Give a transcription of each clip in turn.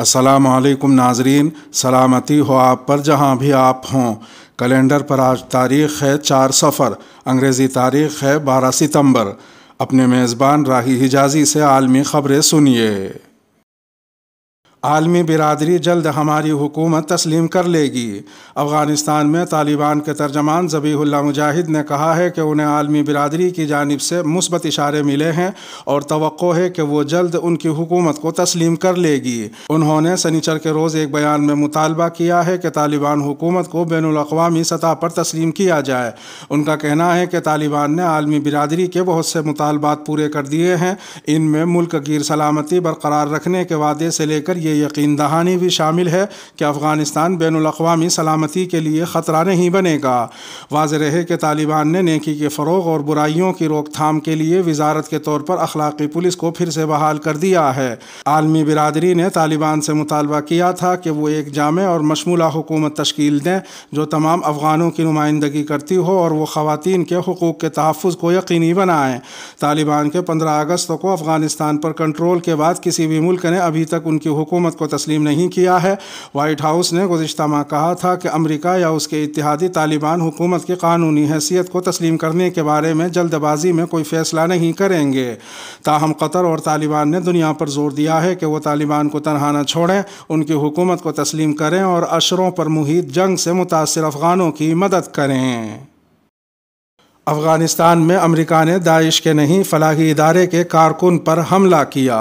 असलकम नाजरीन सलामती हो आप पर जहाँ भी आप हों कैलेंडर पर आज तारीख़ है चार सफ़र अंग्रेज़ी तारीख़ है बारह सितंबर अपने मेज़बान राही हिजाजी से आलमी ख़बरें सुनिए आलमी बिरादरी जल्द हमारी हुकूमत तस्लीम कर लेगी अफ़गानिस्तान में तालिबान के तर्जमान जबीहुल्ला मुजाहिद ने कहा है कि उन्हें आलमी बिरादरी की जानब से मुस्बत इशारे मिले हैं और तो है कि वो जल्द उनकी हुकूमत को तस्लीम कर लेगी उन्होंने सनीचर के रोज़ एक बयान में मुतालबा किया है कि तालिबान हुकूमत को बैन अवी सतह पर तस्लीम किया जाए उनका कहना है कि तालिबान ने आलमी बिरादरी के बहुत से मुतालबात पूरे कर दिए हैं इनमें मुल्क गिर सलामती बरकरार रखने के वादे से लेकर ये ये यकीन दहानी भी शामिल है कि अफ़गानिस्तान बैन अवी सलामती के लिए ख़तरा नहीं बनेगा वाज रहे कि तालिबान ने नेकी के फ़रोग और बुराइयों की रोकथाम के लिए वजारत के तौर पर अखलाकी पुलिस को फिर से बहाल कर दिया है आलमी बिरदरी ने तालिबान से मुतालबा किया था कि वो एक जाम और मशमूला हुकूमत तश्कील दें जो तमाम अफगानों की नुमाइंदगी करती हो और वह खुतिन के हकूक़ के तहफ़ को यकीनी बनाएँ तालिबान के पंद्रह अगस्त को अफ़गानिस्तान पर कंट्रोल के बाद किसी भी मुल्क ने अभी तक उनकी हुकूमत हुकूमत को तस्लीम नहीं किया है वाइट हाउस ने गुजशत माह कहा था कि अमरीका या उसके इतिहादी तालिबान हुकूमत की कानूनी हैसियत को तस्लीम करने के बारे में जल्दबाजी में कोई फैसला नहीं करेंगे ताहम कतर और तालिबान ने दुनिया पर जोर दिया है कि वह तालिबान को तनहा न छोड़ें उनकी हुकूमत को तस्लीम करें और अशरों पर मुहित जंग से मुतासर अफगानों की मदद करें अफ़गानिस्तान में अमेरिका ने दाइश के नहीं फलाही इदारे के कारकुन पर हमला किया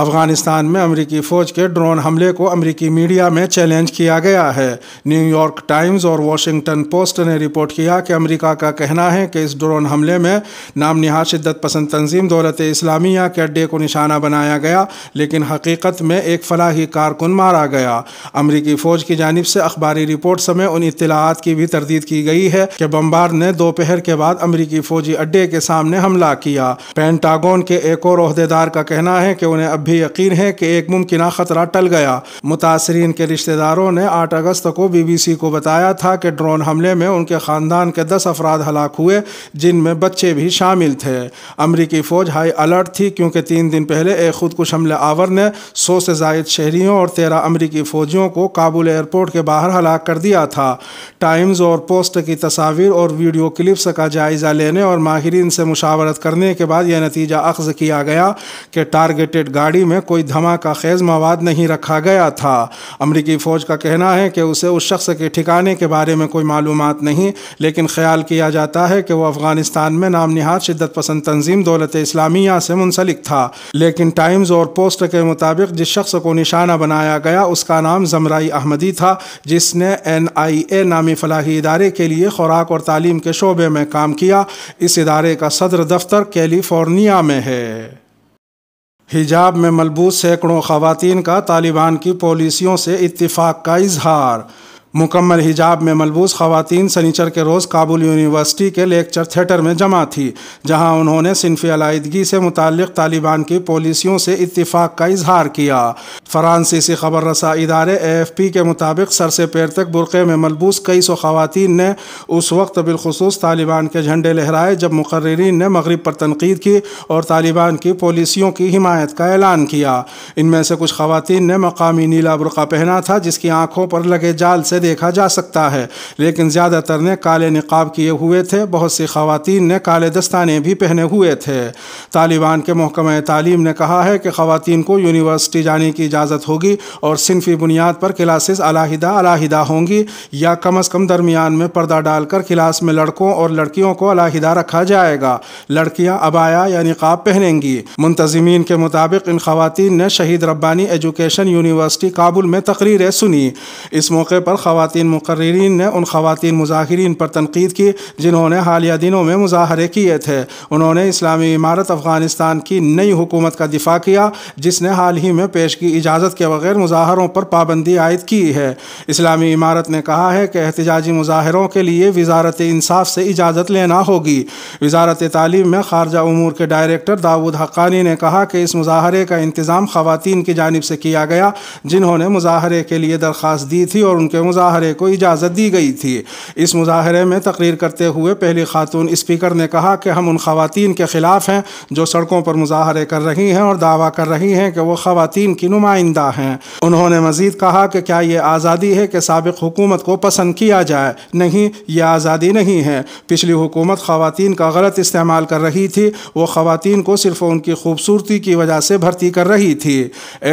अफगानिस्तान में अमेरिकी फौज के ड्रोन हमले को अमेरिकी मीडिया में चैलेंज किया गया है न्यूयॉर्क टाइम्स और वॉशिंगटन पोस्ट ने रिपोर्ट किया कि अमेरिका का कहना है कि इस ड्रोन हमले में नाम नहा शिद्दत पसंद तंजीम दौलत इस्लामिया के अड्डे को निशाना बनाया गया लेकिन हकीकत में एक फलाही कारकुन मारा गया अमरीकी फ़ौज की जानब से अखबारी रिपोर्ट समय उन इतलाहत की भी तरदीद की गई है कि बम्बार ने दोपहर के बाद अमरीकी फ़ौजी अड्डे के सामने हमला किया पेंटागोन के एक और अहदेदार का कहना है कि उन्हें अब भी यकीन है कि एक मुमकिन खतरा टल गया मुतासरीन के रिश्तेदारों ने आठ अगस्त को बीबीसी को बताया था कि ड्रोन हमले में उनके ख़ानदान के दस अफराद हलाक हुए जिनमें बच्चे भी शामिल थे अमरीकी फ़ौज हाई अलर्ट थी क्योंकि तीन दिन पहले एक खुदकुश हमले आवर ने सौ से जायद शहरीों और तेरह अमरीकी फ़ौजियों को काबुल एयरपोर्ट के बाहर हलाक कर दिया था टाइम्स और पोस्ट की तस्वीर और वीडियो क्लिप्स का जायज़ा लेने और माहरीन से मुशावरत करने के बाद यह नतीजा अख्ज़ किया गया कि टारगेटेड गाड़ी गाड़ी में कोई धमाका खेज मवाद नहीं रखा गया था अमरीकी फ़ौज का कहना है कि उसे उस शख्स के ठिकाने के बारे में कोई मालूम नहीं लेकिन ख्याल किया जाता है कि वह अफगानिस्तान में नाम नहाद शिदत पसंद तंजीम दौलत इस्लामिया से मुंसलिक था लेकिन टाइम्स और पोस्ट के मुताबिक जिस शख्स को निशाना बनाया गया उसका नाम जमराई अहमदी था जिसने एन आई ए नामी फलाही इदारे के लिए खुराक और तालीम के शोबे में काम किया इस इदारे का सदर दफ्तर कैलिफोर्निया में है हिजाब में मलबूस सैकड़ों खातन का तालिबान की पॉलिसियों से इतफाक़ का इजहार मुकम्मल हिजाब में मलबूस खवतिन सनीचर के रोज़ काबुल यूनिवर्सिटी के लेक्चर थिएटर में जमा थी जहां उन्होंने सिनफी अलाइदगी से मुतल तालिबान की पॉलिसियों से इतफाक़ का इजहार किया फ्रांसीसी खबर रसा इदारे एफ पी के मुताबिक सर से पैर तक बुरक़े में मलबूस कई सौ खवतिन ने उस वक्त बिलखसूस तालिबान के झंडे लहराए जब मुकर्रीन ने मगरब पर तनकीद की और तालिबान की पॉलिसियों की हिमायत का ऐलान किया इनमें से कुछ खवतिन ने मकामी नीला बुरका पहना था जिसकी आँखों पर लगे जाल से में देखा जा सकता है लेकिन ज़्यादातर ने काले नकाब किए हुए थे बहुत सी खातन ने काले दस्ताने भी पहने हुए थे तालिबान के महकम तालीम ने कहा है कि खातन को यूनिवर्सिटी जाने की इजाज़त होगी और सिनफी बुनियाद पर क्लासेस अलाहिदा अलाहिदा होंगी या कम अज़ कम दरमियान में पर्दा डालकर क्लास में लड़कों और लड़कियों को अलाहिदा रखा जाएगा लड़कियाँ अबाया या निकाब पहनेंगी मुंतजमीन के मुताबिक इन खातन ने शहीद रब्बानी एजुकेशन यूनिवर्सिटी काबुल में तकरीरें सुनी इस मौके पर खातन मुकर्रीन ने उन खातन मुजाहरीन पर तनकीद की जिन्होंने हालिया दिनों में मुजाहरे किए थे उन्होंने इस्लामी इमारत अफ़गानिस्तान की नई हुकूमत का दिफा किया जिसने हाल ही में पेश की इजाज़त के बगैर मुजाहरों पर पाबंदी आयद की है इस्लामी इमारत ने कहा है कि एहतजाजी मुजाहरों के लिए वजारत इंसाफ से इजाज़त लेना होगी वजारत तालीम में खारजा उमूर के डायरेक्टर दाऊद हक्कानी ने कहा कि इस मुजाहरे का इंतज़ाम ख़वान की जानब से किया गया जिन्होंने मुजाहरे के लिए दरख्वास्त दी थी और उनके मुजा मुजाहरे को इजाज़त दी गई थी इस मुजाहरे में तकरीर करते हुए पहली खातून स्पीकर ने कहा कि हम उन खातन के ख़िलाफ़ हैं जो सड़कों पर मुजाहरे कर रही हैं और दावा कर रही हैं कि वह खातन की नुमाइंदा हैं उन्होंने मज़ीद कहा कि क्या ये आज़ादी है कि सबक हुकूमत को पसंद किया जाए नहीं ये आज़ादी नहीं है पिछली हुकूमत खातन का गलत इस्तेमाल कर रही थी वो खातन को सिर्फ उनकी खूबसूरती की वजह से भर्ती कर रही थी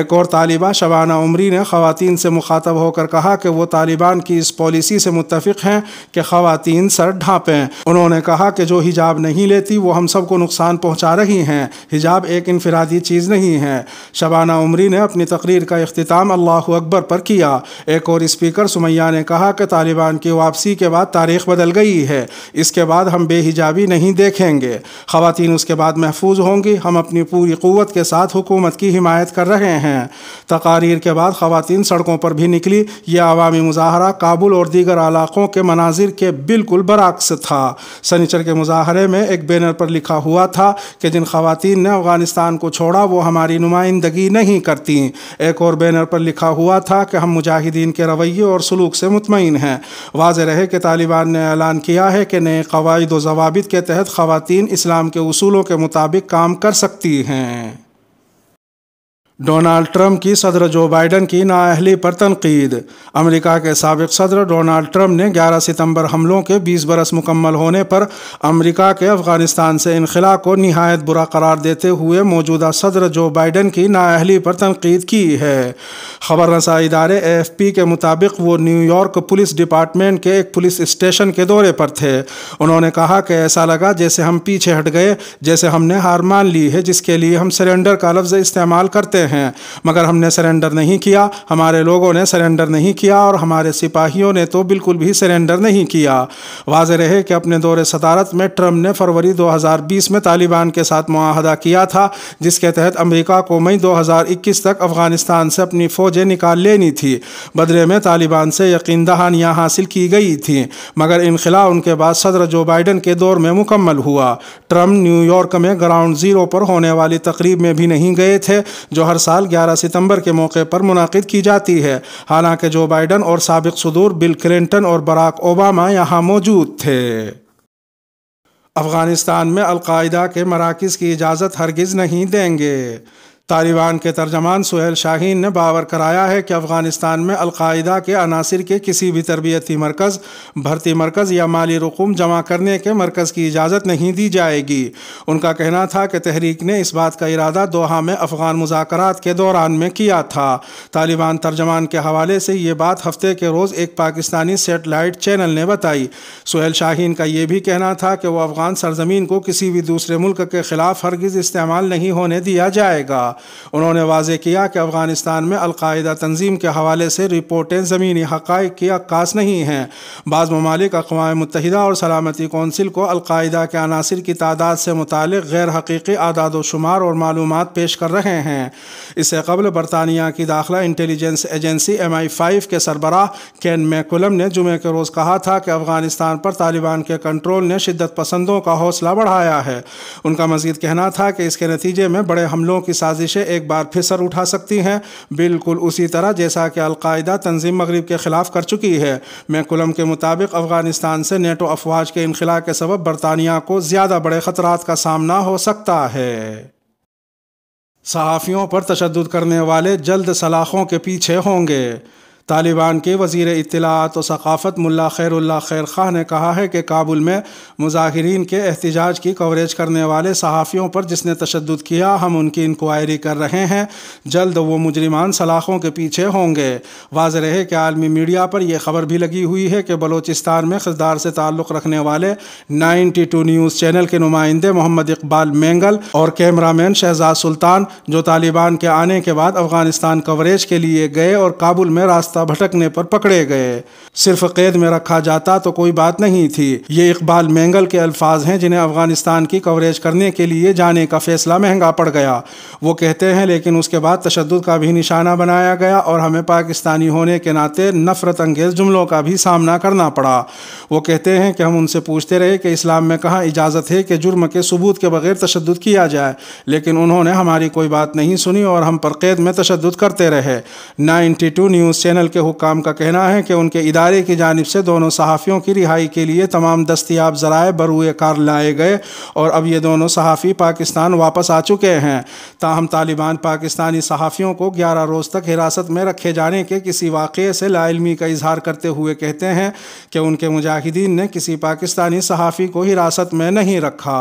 एक और तालिबा शबाना उमरी ने खातन से मुखातब होकर कहा कि वो तालिबा तालिबान की इस पॉलिसी से मुतफ़ हैं कि खातन सर ढांपें उन्होंने कहा कि जो हिजाब नहीं लेती वो हम सबको नुकसान पहुँचा रही हैं हिजाब एक इनफरादी चीज़ नहीं है शबाना उमरी ने अपनी तकरीर का अख्ताम अल्लाह अकबर पर किया एक और स्पीकर सुमैया ने कहा कि तालिबान की वापसी के बाद तारीख बदल गई है इसके बाद हम बेहिजाबी नहीं देखेंगे खातन उसके बाद महफूज होंगी हम अपनी पूरी क़वत के साथ हुकूमत की हिमायत कर रहे हैं तकारीर के बाद खातन सड़कों पर भी निकली ये अवामी मुजा मुजाहरा काबुल और दीगर इलाक़ों के मनाजिर के बिल्कुल बरक्स था सनीचर के मुजाहरे में एक बैनर पर लिखा हुआ था कि जिन खातन ने अफगानिस्तान को छोड़ा वो हमारी नुमाइंदगी नहीं करती एक और बैनर पर लिखा हुआ था कि हम मुजाहिदीन के रवैये और सलूक से मुतमिन हैं वाज रहे कि तालिबान ने ऐलान किया है कि नए कवायद वाबित के तहत खातन इस्लाम के असूलों के मुताबिक काम कर सकती हैं डोनाल्ड ट्रंप की सदर जो बाइडन की नाअहली पर तनकीद अमरीका के सबक सदर डोनाल्ड ट्रंप ने 11 सितंबर हमलों के 20 बरस मुकम्मल होने पर अमरीका के अफगानिस्तान से इनखला को नहायत बुरा करार देते हुए मौजूदा सदर जो बाइडन की नाअहली पर तनकीद की है खबर रसा इदारे एफ पी के मुताबिक वो न्यूयॉर्क पुलिस डिपार्टमेंट के एक पुलिस स्टेशन के दौरे पर थे उन्होंने कहा कि ऐसा लगा जैसे हम पीछे हट गए जैसे हमने हार मान ली है जिसके लिए हम सिलेंडर का लफ्ज़ इस्तेमाल करते हैं हैं मगर हमने सरेंडर नहीं किया हमारे लोगों ने सरेंडर नहीं किया और हमारे सिपाहियों ने तो बिल्कुल भी सरेंडर नहीं किया वाज रहे कि अपने दौरे सदारत में ट्रंप ने फरवरी 2020 में तालिबान के साथ माहदा किया था जिसके तहत अमरीका को मई इक्कीस तक अफगानिस्तान से अपनी फ़ौजें निकाल लेनी थी बदले में तालिबान से यकीन दहानियाँ हासिल की गई थी मगर इनखला उनके बाद सदर जो बाइडन के दौर में मुकम्मल हुआ ट्रंप न्यूयॉर्क में ग्राउंड ज़ीरो पर होने वाली तकरीब में भी नहीं गए थे जो हर हर साल 11 सितंबर के मौके पर मुनद की जाती है हालांकि जो बाइडन और सबक सदूर बिल क्लिंटन और बराक ओबामा यहां मौजूद थे अफगानिस्तान में अलकायदा के मराकज़ की इजाज़त हरगिज़ नहीं देंगे तालिबान के तर्जमान सुहेल शाहीन ने बावर कराया है कि अफ़गानिस्तान में अलकायदा के अनासर के किसी भी तरबियती मरकज़ भर्ती मरकज़ या माली रकूम जमा करने के मरकज़ की इजाज़त नहीं दी जाएगी उनका कहना था कि तहरीक ने इस बात का इरादा दोहा में अफ़गान मुजाकर के दौरान में किया था तालिबान तर्जमान के हवाले से ये बात हफ्ते के रोज़ एक पाकिस्तानी सेटेलाइट चैनल ने बताई सुहेल शाहीन का यह भी कहना था कि वह अफ़गान सरजमीन को किसी भी दूसरे मुल्क के ख़िलाफ़ हरगिज़ इस्तेमाल नहीं होने दिया जाएगा उन्होंने वाजे किया कि अफ़गानिस्तान में अलकायदा तंजीम के हवाले से रिपोर्टें ज़मीनी हक़ के अक्स नहीं हैं बाज़ ममालिक अकवा मुतहदा और सलामती कौंसिल को अलकायदा के अनासर की तादाद से मुतल गैर हकीकी आदाद शुमार और मालूम पेश कर रहे हैं इससे कबल बरतानिया की दाखिला intelligence agency M I five के सरबराह कैन मैकुलम ने जुमे के रोज़ कहा था कि अफगानिस्तान पर तालिबान के कंट्रोल ने शिदत पसंदों का हौसला बढ़ाया है उनका मजीद कहना था कि इसके नतीजे में बड़े हमलों की साजिश साजिशें एक बार फिर सर उठा सकती हैं बिल्कुल उसी तरह जैसा कि अलकायदा तंजीम मगरब के खिलाफ कर चुकी है मैकुलम के मुताबिक अफगानिस्तान से नेटो अफवाज के इनखिला के सबब बरतानिया को ज़्यादा बड़े ख़तरा का सामना हो सकता है सहाफ़ियों पर तशद करने वाले जल्द सलाखों के पीछे होंगे तालिबान के वजीर इतलात और सकाफ़त मुल्ला खैरुल्ला खैर खां ने कहा है कि काबुल में मुजाहरीन के एहतजाज की कवरेज करने वाले सहाफ़ियों पर जिसने तशद किया हम उनकी इंक्वायरी कर रहे हैं जल्द वो मुजरिमान सलाखों के पीछे होंगे वाज रहे कि आलमी मीडिया पर यह खबर भी लगी हुई है कि बलोचिस्तान में खजदार से ताल्लुक़ रखने वाले नाइन्टी टू न्यूज़ चैनल के नुमाइंदे मोहम्मद इकबाल मेंगल और कैमरामैन शहजाद सुल्तान जो तालिबान के आने के बाद अफगानिस्तान कवरेज के लिए गए और काबुल में रास्ता रास्ता भटकने पर पकड़े गए सिर्फ कैद में रखा जाता तो कोई बात नहीं थी ये इकबाल मेंगल के अल्फाज हैं जिन्हें अफगानिस्तान की कवरेज करने के लिए जाने का फैसला महंगा पड़ गया वो कहते हैं लेकिन उसके बाद तशद का भी निशाना बनाया गया और हमें पाकिस्तानी होने के नाते नफरत अंगेज जुमलों का भी सामना करना पड़ा वो कहते हैं कि हम उनसे पूछते रहे कि इस्लाम में कहाँ इजाज़त है कि जुर्म के सबूत के बगैर तशद किया जाए लेकिन उन्होंने हमारी कोई बात नहीं सुनी और हम पर कैद में तशद करते रहे नाइन्टी न्यूज़ चैनल हल्के के हुकाम का कहना है कि उनके इदारे की जानब से दोनों सहाफ़ियों की रिहाई के लिए तमाम दस्तियाब ज़राए बरूए कार लाए गए और अब ये दोनों सहाफ़ी पाकिस्तान वापस आ चुके हैं ताहम तालिबान पाकिस्तानी सहाफ़ियों को ग्यारह रोज़ तक हिरासत में रखे जाने के किसी वाक़े से लाइलमी का इजहार करते हुए कहते हैं कि उनके मुजाहिदीन ने किसी पाकिस्तानी सहाफ़ी को हिरासत में नहीं रखा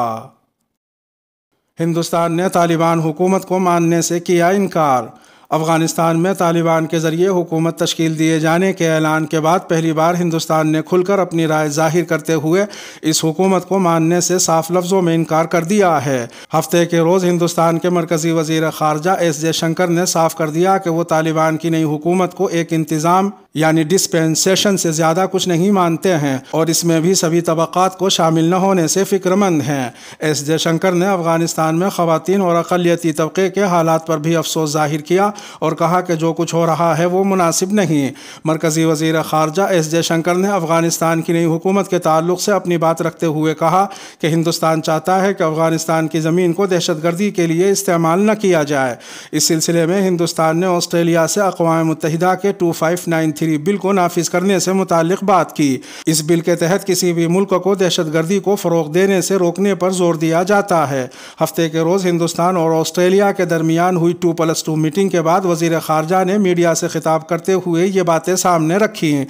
हिंदुस्तान ने तालिबान हुकूमत को मानने से किया इनकार अफ़गानिस्तान में तालिबान के ज़रिए हुकूमत तश्कील दिए जाने के ऐलान के बाद पहली बार हिंदुस्तान ने खुलकर अपनी राय जाहिर करते हुए इस हुकूमत को मानने से साफ लफ्ज़ों में इनकार कर दिया है हफ्ते के रोज़ हिंदुस्तान के मरकज़ी वजीर खारजा एस जयशंकर ने साफ कर दिया कि वो तालिबान की नई हुकूमत को एक इंतज़ाम यानी डिस्पेंसेशन से ज़्यादा कुछ नहीं मानते हैं और इसमें भी सभी तबक़ात को शामिल न होने से फ़िक्रमंद हैं एस जयशंकर ने अफ़गानिस्तान में ख़वान और अकलीती तबके के हालात पर भी अफसोस ज़ाहिर किया और कहा कि जो कुछ हो रहा है वो मुनासिब नहीं मरकज़ी वजीर खारजा एस जयशंकर ने अफ़गानिस्तान की नई हुकूमत के ताल्लुक से अपनी बात रखते हुए कहा कि हिंदुस्तान चाहता है कि अफ़गानिस्तान की ज़मीन को दहशत गर्दी के लिए इस्तेमाल न किया जाए इस सिलसिले में हिंदुस्तान ने ऑस्ट्रेलिया से अकवा मुतहदा के two five nine three bill को नाफिज करने से मुतल बात की इस बिल के तहत किसी भी मुल्क को दहशत गर्दी को फ़रोग देने से रोकने पर जोर दिया जाता है हफ्ते के रोज़ हिंदुस्तान और ऑस्ट्रेलिया के दरमियान हुई टू प्लस टू मीटिंग के बाद वजीर खारजा ने मीडिया से खिताब करते हुए ये बातें सामने रखी हैं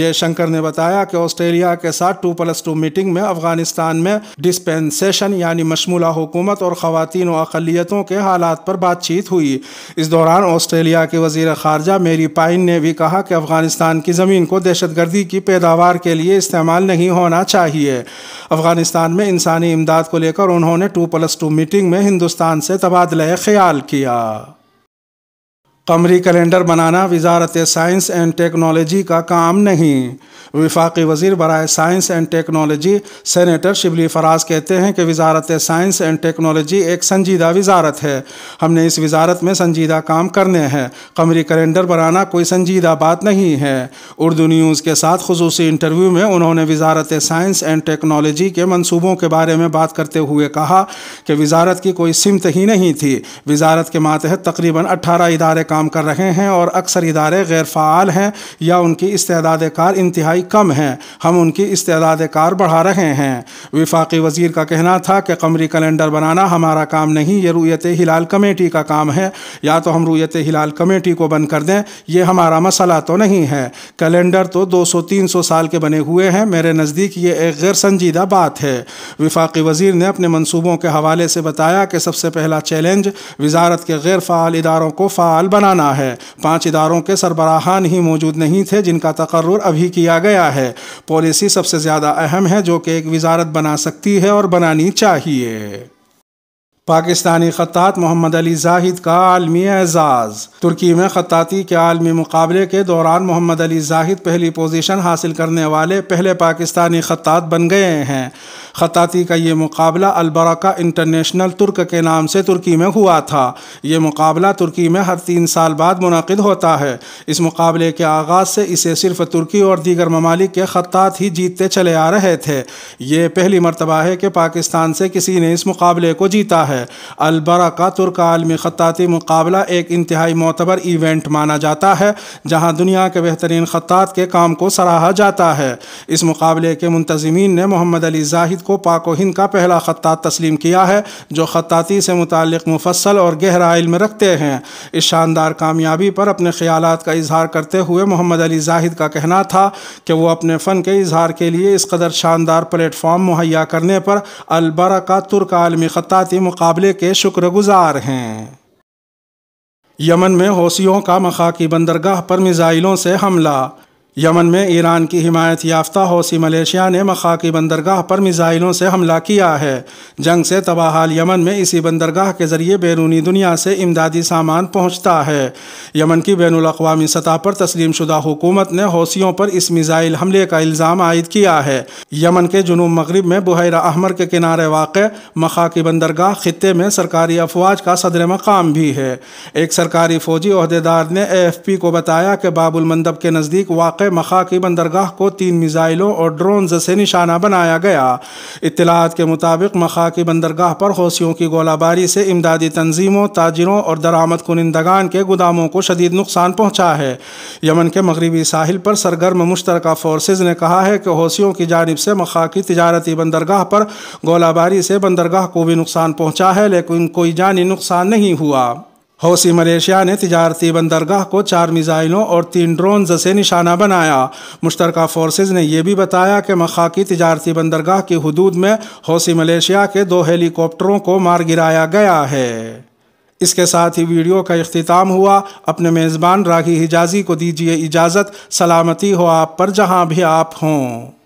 जयशंकर ने बताया कि ऑस्ट्रेलिया के साथ टू प्लस टू मीटिंग में अफगानिस्तान में डिस्पेंसेशन यानी मशमूला हुकूमत और खातन व अकलीतों के हालात पर बातचीत हुई इस दौरान ऑस्ट्रेलिया के वजीर खारजा मेरी पाइन ने भी कहा कि अफगानिस्तान की ज़मीन को दहशतगर्दी की पैदावार के लिए इस्तेमाल नहीं होना चाहिए अफगानिस्तान में इंसानी इमदाद को लेकर उन्होंने टू प्लस टू मीटिंग में हिंदुस्तान से तबादला ख्याल किया कमरी कैलेंडर बनाना वजारत साइंस एंड टेक्नोलॉजी का काम नहीं विफाक वजीर बरए science and technology senator Shibli Faraz कहते हैं कि वजारत साइंस एंड टेक्नोलॉजी एक संजीदा वजारत है हमने इस वजारत में संजीदा काम करने हैं कमरी कैलेंडर बनाना कोई संजीदा बात नहीं है उर्दू न्यूज़ के साथ खसूस इंटरव्यू में उन्होंने वजारत साइंस एंड टेक्नोलॉजी के मनसूबों के बारे में बात करते हुए कहा कि वजारत की कोई सिमत ही नहीं थी वजारत के मातहत तकरीबन अट्ठारह इदारे काम काम कर रहे हैं और अक्सर इदारे गैर फ़ाल हैं या उनकी इस्तेदाद कार इंतहाई कम है हम उनकी इस्तेदाद कार बढ़ा रहे हैं विफाक़ी वज़ीर का कहना था कि कमरी कैलेंडर बनाना हमारा काम नहीं ये रूयत हिलाल कमेटी का काम है या तो हम रूयत हिलाल कमेटी को बंद कर दें ये हमारा मसला तो नहीं है कैलेंडर तो दो सौ तीन सौ साल के बने हुए हैं मेरे नज़दीक ये एक गैर संजीदा बात है विफाक वज़ीर ने अपने मनसूबों के हवाले से बताया कि सबसे पहला चैलेंज वजारत के गैर फ़ाल इदारों को फ़ाल बना बनाना है पांच इदारों के सरबराहान ही मौजूद नहीं थे जिनका तकर्र अभी किया गया है पॉलिसी सबसे ज़्यादा अहम है जो कि एक वजारत बना सकती है और बनानी चाहिए पाकिस्तानी खतात मोहम्मद अली जाहिद का आलमी एजाज़ तुर्की में ख़ताती के आलमी मुकाबले के दौरान मोहम्मद अली जाहिद पहली पोजीशन हासिल करने वाले पहले पाकिस्तानी खतात बन गए हैं ख़ताती का ये मुकाबला अलबरका इंटरनेशनल तुर्क के नाम से तुर्की में हुआ था ये मुकाबला तुर्की में हर तीन साल बाद मुनद होता है इस मुकाबले के आगाज़ से इसे सिर्फ तुर्की और दीगर ममालिक के ख़ात ही जीतते चले आ रहे थे ये पहली मरतबा है कि पाकिस्तान से किसी ने इस मुकाबले को जीता है है तुर्क आलमी ख़ाती मुकाबला एक इंतहाई मोतबर इवेंट माना जाता है जहाँ दुनिया के बेहतरीन ख़ात के काम को सराहा जाता है इस मुकाबले के मुंतजमीन ने मोहम्मद अली जाहिद को पाको हिंद का पहला खतात तस्लीम किया है जो ख़ाती से मुतक़ मुफसल और गहरा इल्म रखते हैं इस शानदार कामयाबी पर अपने ख्याल का इजहार करते हुए मोहम्मद अली जाहिद का कहना था कि वह अपने फ़न के इजहार के लिए इस कदर शानदार प्लेटफॉर्म मुहैया करने पर अलबरा का तुर्क आलमी ख़ाती मुकाबले के शुक्रगुजार हैं यमन में हौसियों का मखाकी बंदरगाह पर मिज़ाइलों से हमला यमन में ईरान की हिमायत याफ्ता हौसी मलेशिया ने मखाकी बंदरगाह पर मिज़ाइलों से हमला किया है जंग से तबाहाल यमन में इसी बंदरगाह के ज़रिए बैरूनी दुनिया से इमदादी सामान पहुंचता है यमन की बैन अवी सतह पर तस्लीम शुदा हुकूमत ने हौसियों पर इस मिज़ाइल हमले का इल्ज़ाम आयद किया है यमन के जुनूब मगरब में बुहरा अहमर के किनारे वाक़ मखाकी बंदरगाह खत्े में सरकारी अफवाज का सदर मकाम भी है एक सरकारी फ़ौजी अहदेदार ने एफ पी को बताया कि बाबुलमंदब के नज़दीक वाक़ मखा की बंदरगाह को तीन मिज़ाइलों और ड्रोन से निशाना बनाया गया इतलात के मुताबिक की बंदरगाह पर हौसियों की गोलाबारी से इमदादी तंजीमों ताजरों और दरामद कुनंदगान के गोदामों को शदीद नुकसान पहुँचा है यमन के मगरबी साहिल पर सरगर्म मुश्तर फोर्सेज ने कहा है कि हौसियों की जानब से मखा की तजारती बंदरगाह पर गोलाबारी से बंदरगाह को भी नुकसान पहुँचा है लेकिन कोई जानी नुकसान नहीं हुआ हौसी मलेशिया ने तजारती बंदरगाह को चार मिज़ाइलों और तीन ड्रोन से निशाना बनाया मुश्तर फोर्सेज ने यह भी बताया कि मखाकी तजारती बंदरगाह की हदूद में हौसी मलेशिया के दो हेलीकॉप्टरों को मार गिराया गया है इसके साथ ही वीडियो का अख्ताम हुआ अपने मेज़बान रागी हिजाजी को दीजिए इजाज़त सलामती हो आप पर जहाँ भी आप हों